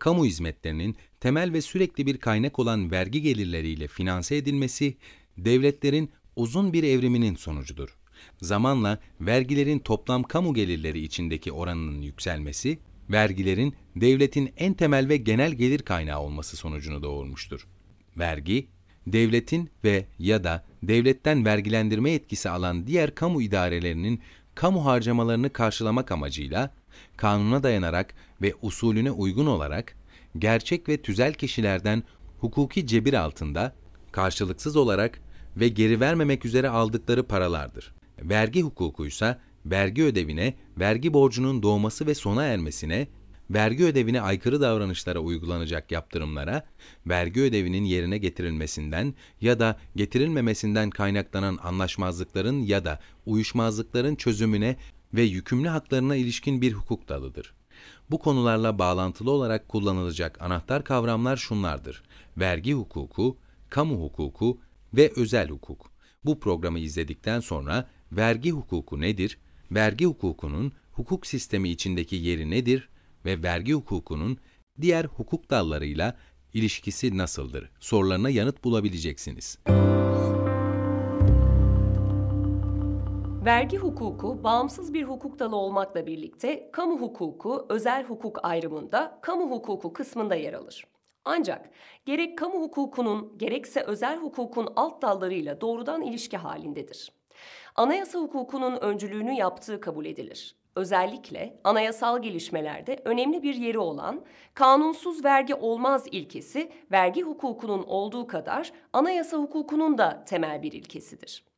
kamu hizmetlerinin temel ve sürekli bir kaynak olan vergi gelirleriyle finanse edilmesi, devletlerin uzun bir evriminin sonucudur. Zamanla vergilerin toplam kamu gelirleri içindeki oranının yükselmesi, vergilerin devletin en temel ve genel gelir kaynağı olması sonucunu doğurmuştur. Vergi, devletin ve ya da devletten vergilendirme etkisi alan diğer kamu idarelerinin kamu harcamalarını karşılamak amacıyla kanuna dayanarak ve usulüne uygun olarak gerçek ve tüzel kişilerden hukuki cebir altında karşılıksız olarak ve geri vermemek üzere aldıkları paralardır. Vergi hukuku ise vergi ödevine, vergi borcunun doğması ve sona ermesine, vergi ödevine aykırı davranışlara uygulanacak yaptırımlara, vergi ödevinin yerine getirilmesinden ya da getirilmemesinden kaynaklanan anlaşmazlıkların ya da uyuşmazlıkların çözümüne ve yükümlü haklarına ilişkin bir hukuk dalıdır. Bu konularla bağlantılı olarak kullanılacak anahtar kavramlar şunlardır. Vergi hukuku, kamu hukuku ve özel hukuk. Bu programı izledikten sonra vergi hukuku nedir, vergi hukukunun hukuk sistemi içindeki yeri nedir ve vergi hukukunun diğer hukuk dallarıyla ilişkisi nasıldır sorularına yanıt bulabileceksiniz. Müzik Vergi hukuku bağımsız bir hukuk dalı olmakla birlikte kamu hukuku özel hukuk ayrımında kamu hukuku kısmında yer alır. Ancak gerek kamu hukukunun gerekse özel hukukun alt dallarıyla doğrudan ilişki halindedir. Anayasa hukukunun öncülüğünü yaptığı kabul edilir. Özellikle anayasal gelişmelerde önemli bir yeri olan kanunsuz vergi olmaz ilkesi vergi hukukunun olduğu kadar anayasa hukukunun da temel bir ilkesidir.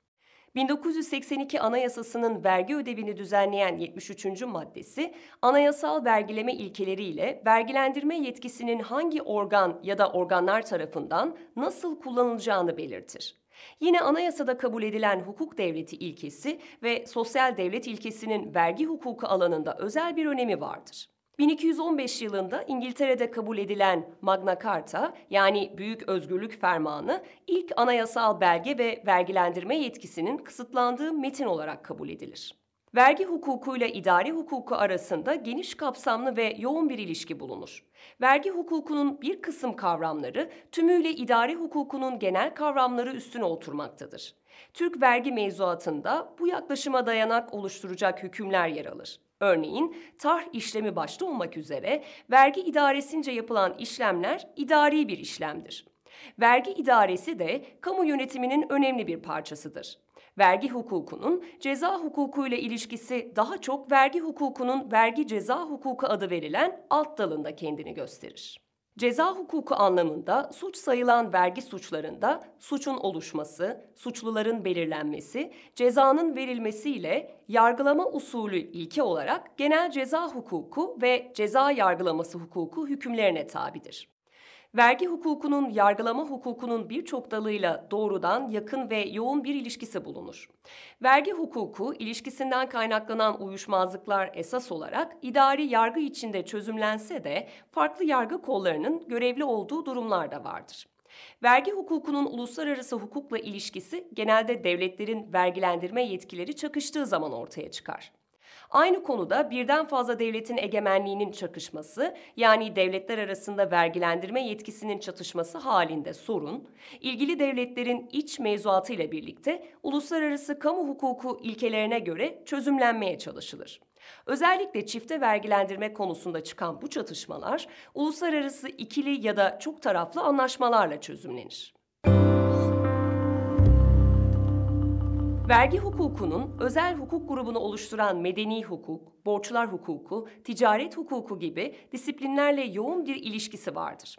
1982 Anayasası'nın vergi ödevini düzenleyen 73. maddesi, anayasal vergileme ilkeleriyle vergilendirme yetkisinin hangi organ ya da organlar tarafından nasıl kullanılacağını belirtir. Yine anayasada kabul edilen hukuk devleti ilkesi ve sosyal devlet ilkesinin vergi hukuku alanında özel bir önemi vardır. 1215 yılında İngiltere'de kabul edilen Magna Carta yani Büyük Özgürlük Fermanı ilk anayasal belge ve vergilendirme yetkisinin kısıtlandığı metin olarak kabul edilir. Vergi hukukuyla idari hukuku arasında geniş kapsamlı ve yoğun bir ilişki bulunur. Vergi hukukunun bir kısım kavramları tümüyle idari hukukunun genel kavramları üstüne oturmaktadır. Türk vergi mevzuatında bu yaklaşıma dayanak oluşturacak hükümler yer alır. Örneğin tarh işlemi başta olmak üzere vergi idaresince yapılan işlemler idari bir işlemdir. Vergi idaresi de kamu yönetiminin önemli bir parçasıdır. Vergi hukukunun ceza hukukuyla ilişkisi daha çok vergi hukukunun vergi ceza hukuku adı verilen alt dalında kendini gösterir. Ceza hukuku anlamında suç sayılan vergi suçlarında suçun oluşması, suçluların belirlenmesi, cezanın verilmesiyle yargılama usulü ilke olarak genel ceza hukuku ve ceza yargılaması hukuku hükümlerine tabidir vergi hukukunun yargılama hukukunun birçok dalıyla doğrudan yakın ve yoğun bir ilişkisi bulunur. Vergi hukuku ilişkisinden kaynaklanan uyuşmazlıklar esas olarak idari yargı içinde çözümlense de farklı yargı kollarının görevli olduğu durumlar da vardır. Vergi hukukunun uluslararası hukukla ilişkisi genelde devletlerin vergilendirme yetkileri çakıştığı zaman ortaya çıkar. Aynı konuda birden fazla devletin egemenliğinin çakışması, yani devletler arasında vergilendirme yetkisinin çatışması halinde sorun, ilgili devletlerin iç mevzuatı ile birlikte uluslararası kamu hukuku ilkelerine göre çözümlenmeye çalışılır. Özellikle çifte vergilendirme konusunda çıkan bu çatışmalar uluslararası ikili ya da çok taraflı anlaşmalarla çözümlenir. Vergi hukukunun özel hukuk grubunu oluşturan medeni hukuk, borçlar hukuku, ticaret hukuku gibi disiplinlerle yoğun bir ilişkisi vardır.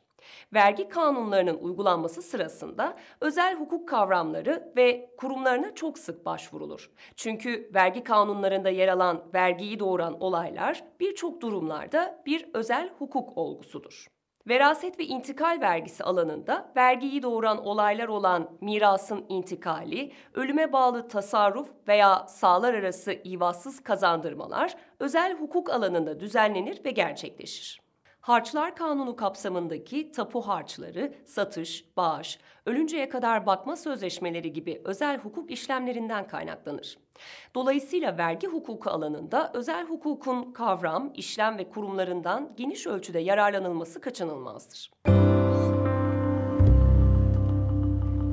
Vergi kanunlarının uygulanması sırasında özel hukuk kavramları ve kurumlarına çok sık başvurulur. Çünkü vergi kanunlarında yer alan vergiyi doğuran olaylar birçok durumlarda bir özel hukuk olgusudur. Veraset ve intikal vergisi alanında vergiyi doğuran olaylar olan mirasın intikali, ölüme bağlı tasarruf veya sağlar arası ivazsız kazandırmalar özel hukuk alanında düzenlenir ve gerçekleşir. Harçlar Kanunu kapsamındaki tapu harçları, satış, bağış, ölünceye kadar bakma sözleşmeleri gibi özel hukuk işlemlerinden kaynaklanır. Dolayısıyla vergi hukuku alanında özel hukukun kavram, işlem ve kurumlarından geniş ölçüde yararlanılması kaçınılmazdır. Müzik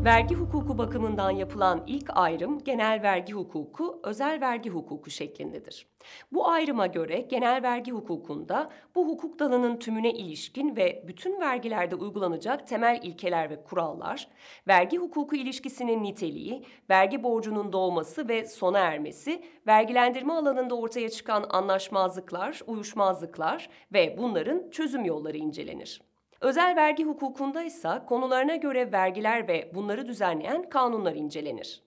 Vergi hukuku bakımından yapılan ilk ayrım genel vergi hukuku, özel vergi hukuku şeklindedir. Bu ayrıma göre genel vergi hukukunda bu hukuk dalının tümüne ilişkin ve bütün vergilerde uygulanacak temel ilkeler ve kurallar, vergi hukuku ilişkisinin niteliği, vergi borcunun doğması ve sona ermesi, vergilendirme alanında ortaya çıkan anlaşmazlıklar, uyuşmazlıklar ve bunların çözüm yolları incelenir. Özel vergi hukukunda ise konularına göre vergiler ve bunları düzenleyen kanunlar incelenir.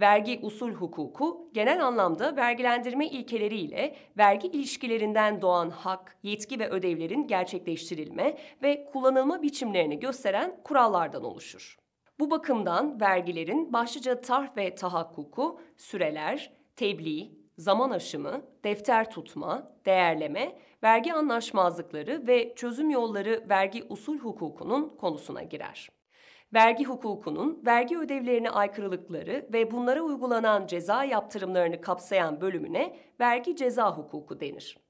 Vergi usul hukuku genel anlamda vergilendirme ilkeleriyle vergi ilişkilerinden doğan hak, yetki ve ödevlerin gerçekleştirilme ve kullanılma biçimlerini gösteren kurallardan oluşur. Bu bakımdan vergilerin başlıca tarf ve tahakkuku, süreler, tebliğ, zaman aşımı, defter tutma, değerleme, vergi anlaşmazlıkları ve çözüm yolları vergi usul hukukunun konusuna girer. Vergi hukukunun vergi ödevlerine aykırılıkları ve bunlara uygulanan ceza yaptırımlarını kapsayan bölümüne vergi ceza hukuku denir.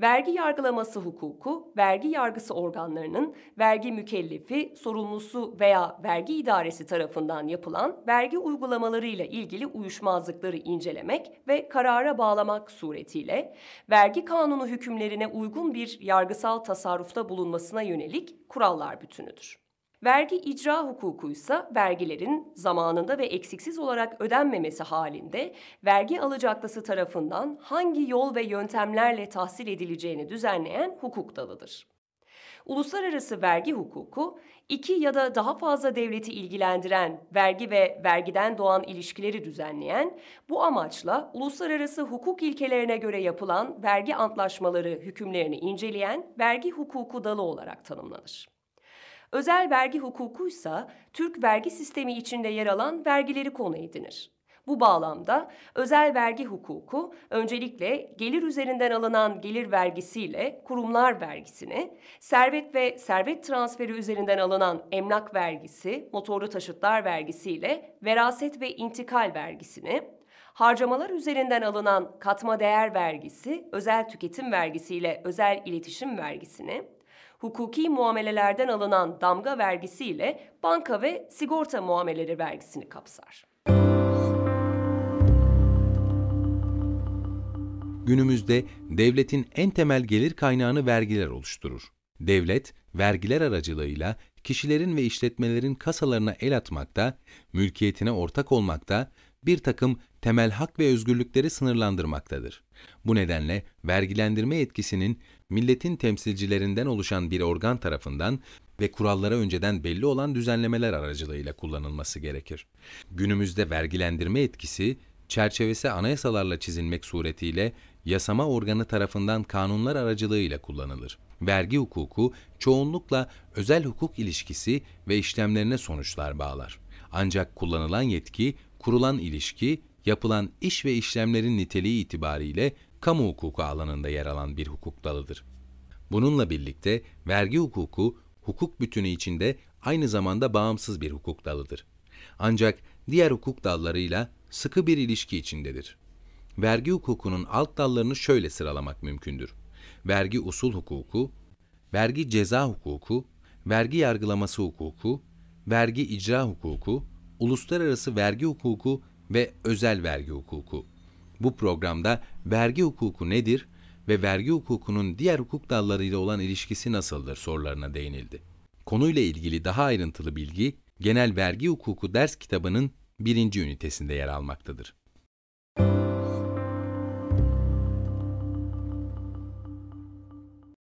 Vergi yargılaması hukuku, vergi yargısı organlarının vergi mükellefi, sorumlusu veya vergi idaresi tarafından yapılan vergi uygulamalarıyla ilgili uyuşmazlıkları incelemek ve karara bağlamak suretiyle vergi kanunu hükümlerine uygun bir yargısal tasarrufta bulunmasına yönelik kurallar bütünüdür. Vergi icra hukuku ise vergilerin zamanında ve eksiksiz olarak ödenmemesi halinde vergi alacaklısı tarafından hangi yol ve yöntemlerle tahsil edileceğini düzenleyen hukuk dalıdır. Uluslararası vergi hukuku, iki ya da daha fazla devleti ilgilendiren vergi ve vergiden doğan ilişkileri düzenleyen, bu amaçla uluslararası hukuk ilkelerine göre yapılan vergi antlaşmaları hükümlerini inceleyen vergi hukuku dalı olarak tanımlanır. Özel vergi hukukuysa Türk vergi sistemi içinde yer alan vergileri konu edinir. Bu bağlamda özel vergi hukuku öncelikle gelir üzerinden alınan gelir vergisiyle kurumlar vergisini, servet ve servet transferi üzerinden alınan emlak vergisi, motorlu taşıtlar vergisiyle veraset ve intikal vergisini, harcamalar üzerinden alınan katma değer vergisi, özel tüketim vergisiyle özel iletişim vergisini, hukuki muamelelerden alınan damga vergisiyle banka ve sigorta muameleri vergisini kapsar. Günümüzde devletin en temel gelir kaynağını vergiler oluşturur. Devlet, vergiler aracılığıyla kişilerin ve işletmelerin kasalarına el atmakta, mülkiyetine ortak olmakta, bir takım temel hak ve özgürlükleri sınırlandırmaktadır. Bu nedenle vergilendirme etkisinin milletin temsilcilerinden oluşan bir organ tarafından ve kurallara önceden belli olan düzenlemeler aracılığıyla kullanılması gerekir. Günümüzde vergilendirme etkisi, çerçevesi anayasalarla çizilmek suretiyle yasama organı tarafından kanunlar aracılığıyla kullanılır. Vergi hukuku çoğunlukla özel hukuk ilişkisi ve işlemlerine sonuçlar bağlar. Ancak kullanılan yetki, kurulan ilişki, yapılan iş ve işlemlerin niteliği itibariyle kamu hukuku alanında yer alan bir hukuk dalıdır. Bununla birlikte vergi hukuku, hukuk bütünü içinde aynı zamanda bağımsız bir hukuk dalıdır. Ancak diğer hukuk dallarıyla sıkı bir ilişki içindedir. Vergi hukukunun alt dallarını şöyle sıralamak mümkündür. Vergi usul hukuku, vergi ceza hukuku, vergi yargılaması hukuku, vergi icra hukuku, uluslararası vergi hukuku ve özel vergi hukuku. Bu programda vergi hukuku nedir ve vergi hukukunun diğer hukuk dallarıyla olan ilişkisi nasıldır sorularına değinildi. Konuyla ilgili daha ayrıntılı bilgi Genel Vergi Hukuku ders kitabının birinci ünitesinde yer almaktadır.